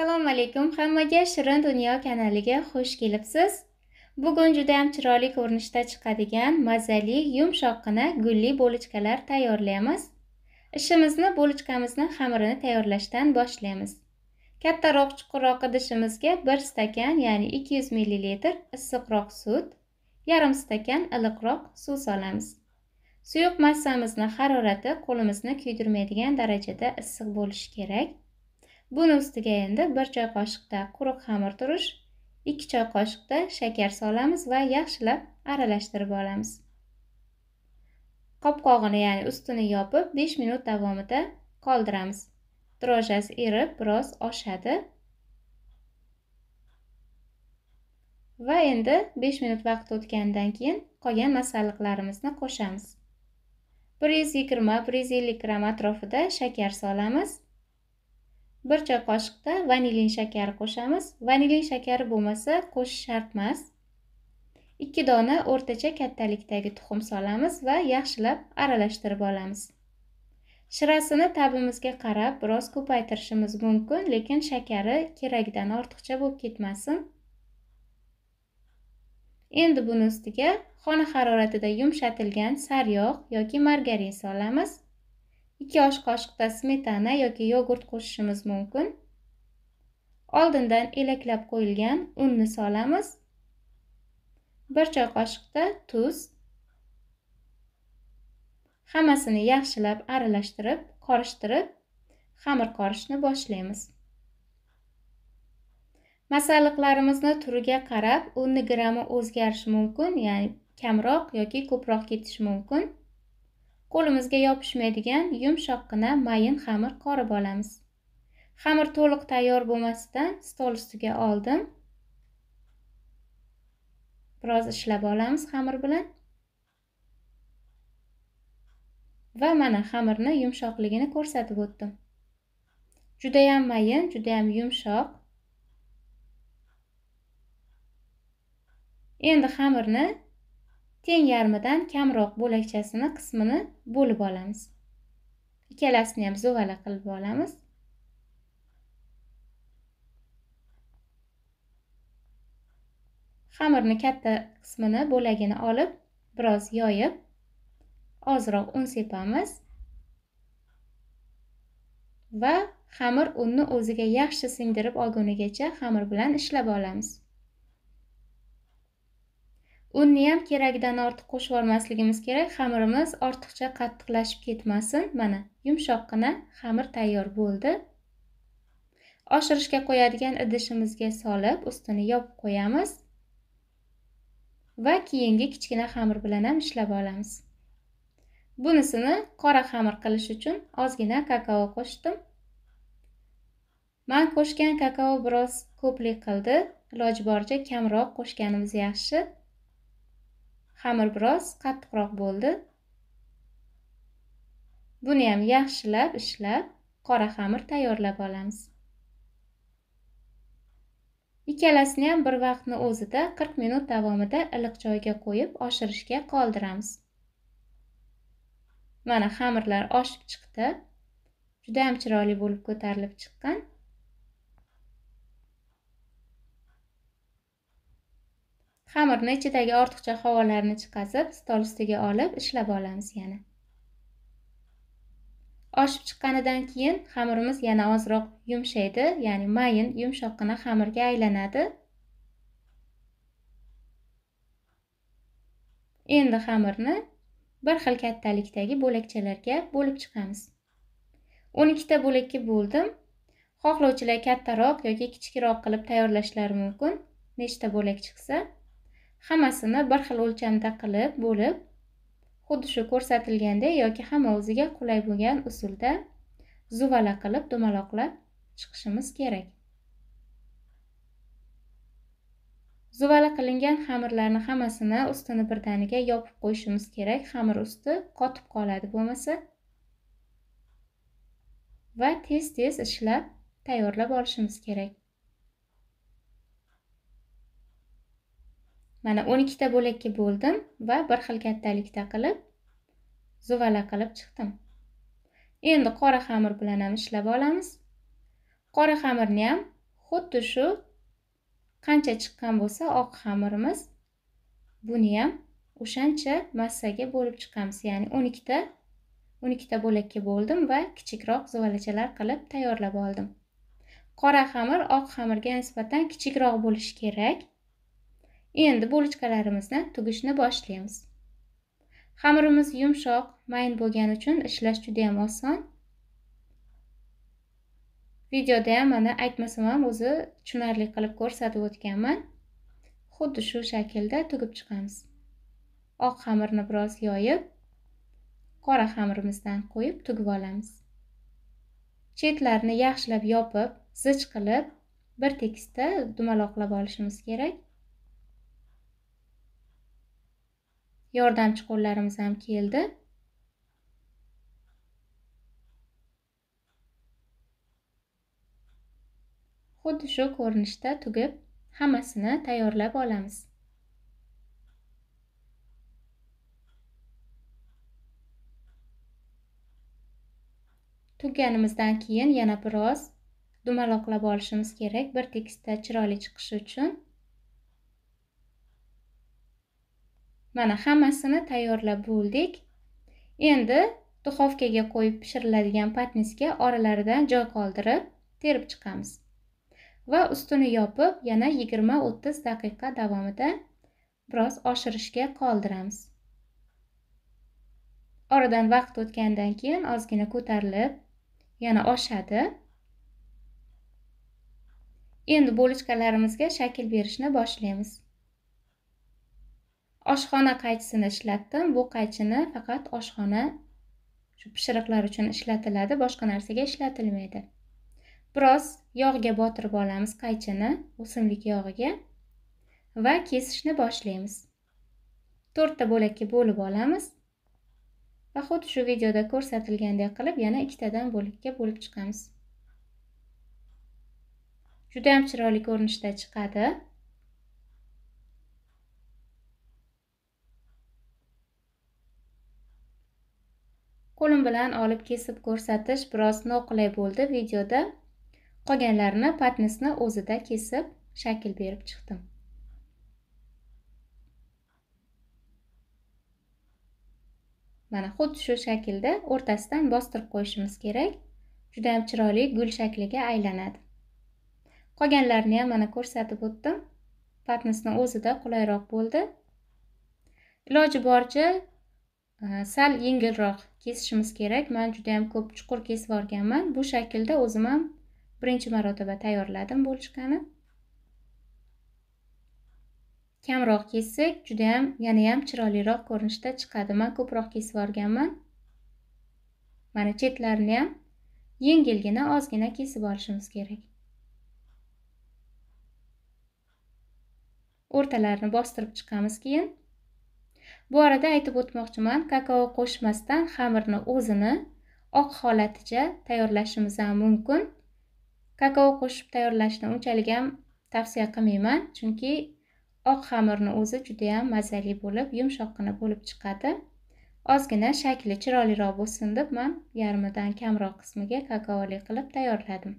assalomu alaykum hammaga shirin dunyo kanaliga xush kelibsiz bugun juda yam chiroyli ko'rinishda chiqadigan mazali yumshoqqina gulli bo'lichkalar tayyorlaymiz ishimizni bo'lichkamizni xamirini tayyorlashdan boshlaymiz kattaroq chuqurroq idishimizga bir stakan ya'ni 200 ml issiqroq sut yarim stakan iliqroq suv solamiz suyuq massamizni harorati qo'limizni kuydirmaydigan darajada issiq bo'lishi kerak buni ustiga endi 1 choy qoshiqda quruq xamir turish 2 choy qoshiqda shakar solamiz va yaxshilab aralashtirib olamiz qopqog'ini ya'ni ustini yopib 5 minut davomida qoldiramiz drojasi erib biroz oshadi va endi 5 minut vaqt o'tgandan keyin qolgan masalliqlarimizni qo'shamiz 120-150 gram atrofida shakar solamiz bir choy qoshiqda vanilin shakari qo'shamiz vanilin shakari bo'lmasa qo'shish shart emas ikki dona o'rtacha kattalikdagi tuxum solamiz va yaxshilab aralashtirib olamiz shirasini tabimizga qarab biroz ko'paytirishimiz mumkin lekin shakari keragidan ortiqcha bo'lib ketmasin endi buni ustiga xona haroratida yumshatilgan sariyog' yoki margarin solamiz 2 osh qoshiqda smetana yoki yogurt qo'shishimiz mumkin oldindan elaklab qo'yilgan unni solamiz 1 choy qoshiqda tuz hammasini yaxshilab aralashtirib qorishtirib xamir qorishni boshlaymiz masalliqlarimizni turiga qarab unni grammi o'zgarishi mumkin ya'ni kamroq yoki ko'proq ketishi mumkin qo'limizga yopishmaydigan yumshoqqina mayin xamir qorib olamiz xamir to'liq tayyor bo'lmasdan stol ustiga oldim biroz ishlab olamiz xamir bilan va mana xamirni yumshoqligini ko'rsatib o'tdim Juda ham mayin juda ham yumshoq endi xamirni teng yarmidan kamroq bo'lakchasini qismini bo'lib olamiz ikkalasini ham zuvala qilib olamiz xamirni katta qismini bo'lagini olib biroz yoyib ozroq un sepamiz va xamir unni o'ziga yaxshi singdirib olgunigacha xamir bilan ishlab olamiz unni ham keragidan ortiq qo'shib qo'shvormasligimiz kerak xamirimiz ortiqcha qattiqlashib ketmasin mana yumshoqqina xamir tayyor bo'ldi oshirishga qo'yadigan idishimizga solib ustini yopib qo'yamiz va keyingi kichkina xamir bilan ham ishlab olamiz bunisini qora xamir qilish uchun ozgina kakao qo'shdim man qo'shgan kakao biroz ko'plik qildi iloji boricha kamroq qo'shganimiz yaxshi xamir biroz qattiqroq bo'ldi buni ham yaxshilab ishlab qora xamir tayyorlab olamiz ikkalasini ham bir vaqtni o'zida 40 minut davomida iliq joyga qo'yib oshirishga qoldiramiz mana xamirlar oshib chiqdi juda ham chiroyli bo'lib ko'tarilib chiqqan Xamirni ichidagi ortiqcha havolarni chiqazib, stol ustiga olib ishlab olamiz yana. Oshib chiqqanidan keyin xamirimiz yana ozroq yumshaydi, ya'ni mayin yumshoqqina xamirga aylanadi. Endi xamirni bir xil kattalikdagi bo'lakchalarga bo'lib chiqamiz. 12 ta bo'lakka bo'ldim. Xohlovchilar kattaroq yoki kichikroq qilib tayyorlashlari mumkin. Nechta bo'lak chiqsa, hammasini bir xil o'lchamda qilib bo'lib xuddi shu ko'rsatilgandek yoki hamma o'ziga qulay bo'lgan usulda zuvala qilib dumaloqlab chiqishimiz kerak zuvala qilingan xamirlarni hammasini ustini birdaniga yopib qo'yishimiz kerak xamir usti qotib qoladi bo'lmasa va tez tez ishlab tayyorlab olishimiz kerak mana 12 ta bo'lakka bo'ldim va bir xil kattalikda qilib zuvala qilib chiqdim endi qora xamir bilan ham ishlab olamiz qora xamirni ham xuddi shu qancha chiqqan bo'lsa oq xamirimiz buni ham o'shancha massaga bo'lib chiqamiz ya'ni 12 ta 12 ta bo'lakka bo'ldim va kichikroq zuvalachalar qilib tayyorlab oldim qora xamir oq xamirga nisbatan kichikroq bo'lishi kerak endi bo'lichkalarimizni tugishni boshlaymiz xamirimiz yumshoq mayin bo'lgani uchun ishlash juda ham oson videoda ham mana aytmasam ham o'zi tushunarli qilib ko'rsatib o'tganman xuddi shu shaklda tugib chiqamiz oq xamirni biroz yoyib qora xamirimizdan qo'yib tugib olamiz Chetlarni yaxshilab yopib zich qilib bir tekisda dumaloqlab olishimiz kerak yordamchi qo'llarimiz ham keldi xuddi shu ko'rinishda tugib hammasini tayyorlab olamiz tugganimizdan keyin yana biroz dumaloqlab olishimiz kerak bir tekisda chiroyli chiqishi uchun mana hammasini tayyorlab bo'ldik endi duxovkaga qo'yib pishiriladigan patnisga oralaridan joy qoldirib terib chiqamiz va ustini yopib yana 20-30 daqiqa davomida biroz oshirishga qoldiramiz oradan vaqt o'tgandan keyin ozgina ko'tarilib yana oshadi endi bo'lichkalarimizga shakl berishni boshlaymiz oshxona qaychisini ishlatdim bu qaychini faqat oshxona shu pishiriqlar uchun ishlatiladi boshqa narsaga ishlatilmaydi biroz yog'ga botirib olamiz qaychini o'simlik yog'iga va kesishni boshlaymiz to'rtta bo'lakka bo'lib olamiz va xuddi shu videoda ko'rsatilgandek qilib yana ikkitadan bo'lakka bo'lib chiqamiz judayam chiroyli ko'rinishda chiqadi bilan olib kesib ko'rsatish biroz noqulay bo'ldi videoda qolganlarini patnisni o'zida kesib shakl berib chiqdim mana xuddi shu shaklda o'rtasidan bostirib qo'yishimiz kerak Juda ham chiroyli gul shakliga aylanadi qolganlarini ham mana ko'rsatib o'tdim patnisni o'zida qulayroq bo'ldi iloji boricha sal yengilroq kesishimiz kerak man juda yam ko'p chuqur kesib yuborganman bu shaklda o'zim ham birinchi marotaba tayyorladim bo'lishgani kamroq kessak juda yana ham chiroyliroq ko'rinishda chiqadi man ko'proq kesib yuborganman mana chetlarini ham yengilgina ozgina kesib olishimiz kerak o'rtalarini bostirib chiqamiz keyin bu arada aytib o'tmoqchiman kakao qo'shmasdan xamirni o'zini oq holaticha tayyorlashimiz ham mumkin kakao qo'shib tayyorlashni unchalik ham tavsiya qilmayman chunki oq xamirni o'zi juda ham mazali bo'lib yumshoqqina bo'lib chiqadi ozgina shakli chiroyliroq bo'lsin deb men yarmidan kamroq qismiga kakaoli qilib tayyorladim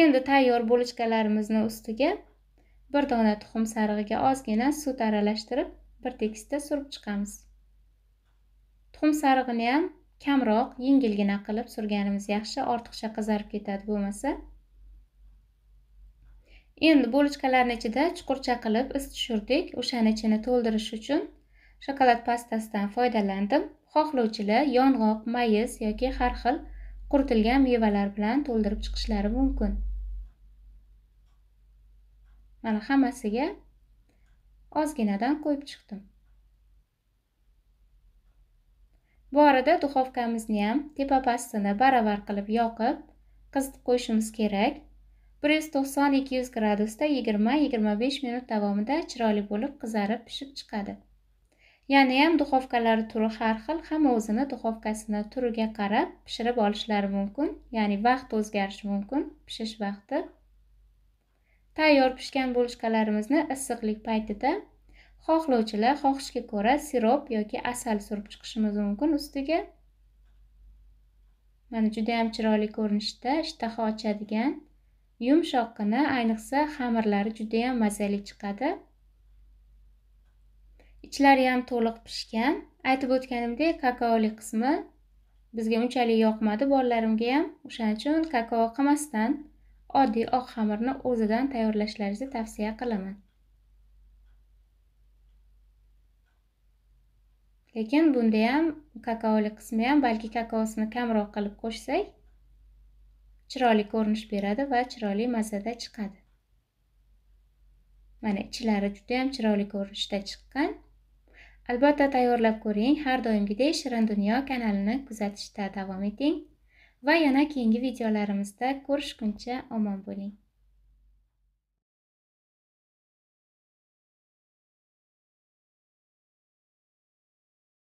endi tayyor bo'lochkalarimizni ustiga bir dona tuxum sarig'iga ozgina sut aralashtirib bir tekisda surib chiqamiz tuxum sarig'ini ham kamroq yengilgina qilib surganimiz yaxshi ortiqcha qizarib ketadi bo'lmasa endi bo'lochkalarni ichida chuqurcha qilib is tushirdik o'shani ichini to'ldirish uchun shokolad pastasidan foydalandim xohlovchilar yong'oq mayiz yoki har xil quritilgan mevalar bilan to'ldirib chiqishlari mumkin mana hammasiga ozginadan qo'yib chiqdim bu orada duxovkamizni ham tepa pastini baravar qilib yoqib qizitib qo'yishimiz kerak bir yuz to'qson ikki yuz gradusda yigirma yigirma besh minut davomida chiroyli bo'lib qizarib pishib chiqadi Ya'ni ham duxovkalari turi har xil hamma o'zini duxovkasini turiga qarab pishirib olishlari mumkin ya'ni vaqt o'zgarishi mumkin pishish vaqti tayyor pishgan bo'lishqalarimizni issiqlik paytida xohlovchilar xohishga ko'ra sirop yoki asal surib chiqishimiz mumkin ustiga mana juda yam chiroyli ko'rinishda ishtaha ochadigan yumshoqqina ayniqsa xamirlari juda yam mazali chiqadi ichlari ham to'liq pishgan aytib o'tganimdek kakaoli qismi bizga unchalik yoqmadi bolalarimga ham o'shaning uchun kakao qilmasdan oddiy oq xamirni o'zidan tayyorlashlaringizni tavsiya qilaman lekin bunda ham kakaoli qismi ham balki kakaosini kamroq qilib qo'shsak chiroyli ko'rinish beradi va chiroyli mazada chiqadi mana ichlari juda ham chiroyli ko'rinishda chiqqan albatta tayyorlab ko'ring har doimgidek shirin dunyo kanalini kuzatishda davom eting va yana keyingi videolarimizda ko'rishguncha omon bo'ling